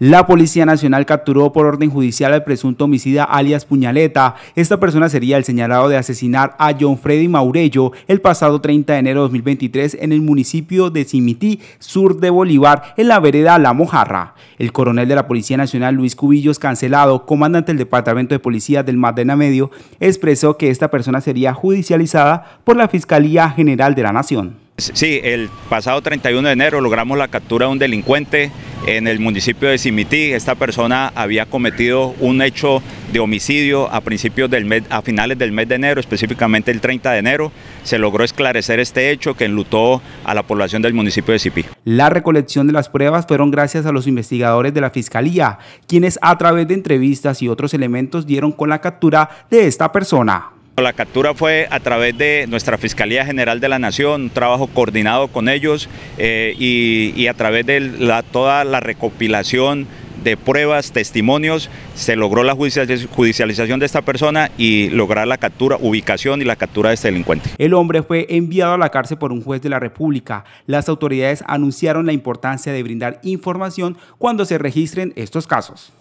La Policía Nacional capturó por orden judicial al presunto homicida alias Puñaleta. Esta persona sería el señalado de asesinar a John Freddy Maurello el pasado 30 de enero de 2023 en el municipio de Cimití, sur de Bolívar, en la vereda La Mojarra. El coronel de la Policía Nacional, Luis Cubillos Cancelado, comandante del Departamento de Policía del Magdalena Medio, expresó que esta persona sería judicializada por la Fiscalía General de la Nación. Sí, el pasado 31 de enero logramos la captura de un delincuente en el municipio de Simití. Esta persona había cometido un hecho de homicidio a principios del mes, a finales del mes de enero, específicamente el 30 de enero. Se logró esclarecer este hecho que enlutó a la población del municipio de Cipí. La recolección de las pruebas fueron gracias a los investigadores de la Fiscalía, quienes a través de entrevistas y otros elementos dieron con la captura de esta persona. La captura fue a través de nuestra Fiscalía General de la Nación, un trabajo coordinado con ellos eh, y, a través de toda la recopilación de pruebas, testimonios, se logró la judicialización de esta persona y lograr la captura, ubicación y la captura de este delincuente. El hombre fue enviado a la cárcel por un juez de la República. Las autoridades anunciaron la importancia de brindar información cuando se registren estos casos.